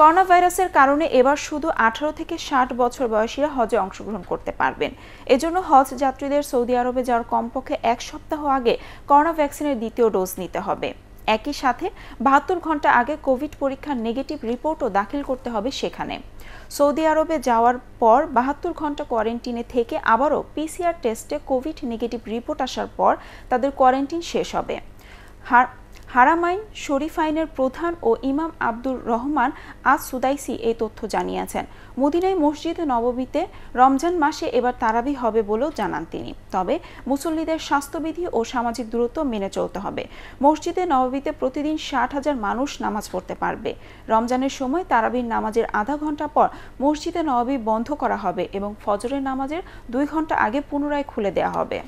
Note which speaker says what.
Speaker 1: corona ভাইরাসের কারণে এবার শুধু আঠারো থেকে ষাট বছর বয়সীরা হজে অংশগ্রহণ করতে পারবেন এজন্য হজ যাত্রীদের সৌদি আরবে যাওয়ার কমপক্ষে এক সপ্তাহ আগে করোনা ভ্যাকসিনের দ্বিতীয় ডোজ নিতে হবে একই সাথে বাহাত্তর ঘন্টা আগে কোভিড পরীক্ষার নেগেটিভ রিপোর্টও দাখিল করতে হবে সেখানে সৌদি আরবে যাওয়ার পর বাহাত্তর ঘন্টা কোয়ারেন্টিনে থেকে আবারও পিসিআর টেস্টে কোভিড নেগেটিভ রিপোর্ট আসার পর তাদের কোয়ারেন্টিন শেষ হবে হারামাইন আইনের প্রধান ও ইমাম আব্দুর রহমান আজ সুদাইসি এই তথ্য জানিয়েছেন মদিনায় মসজিদ নববীতে রমজান মাসে এবার তারাবি হবে বলেও জানান তিনি তবে মুসল্লিদের স্বাস্থ্যবিধি ও সামাজিক দূরত্ব মেনে চলতে হবে মসজিদে নববীতে প্রতিদিন ষাট হাজার মানুষ নামাজ পড়তে পারবে রমজানের সময় তারাবির নামাজের আধা ঘন্টা পর মসজিদে নববী বন্ধ করা হবে এবং ফজরের নামাজের দুই ঘন্টা আগে পুনরায় খুলে দেওয়া হবে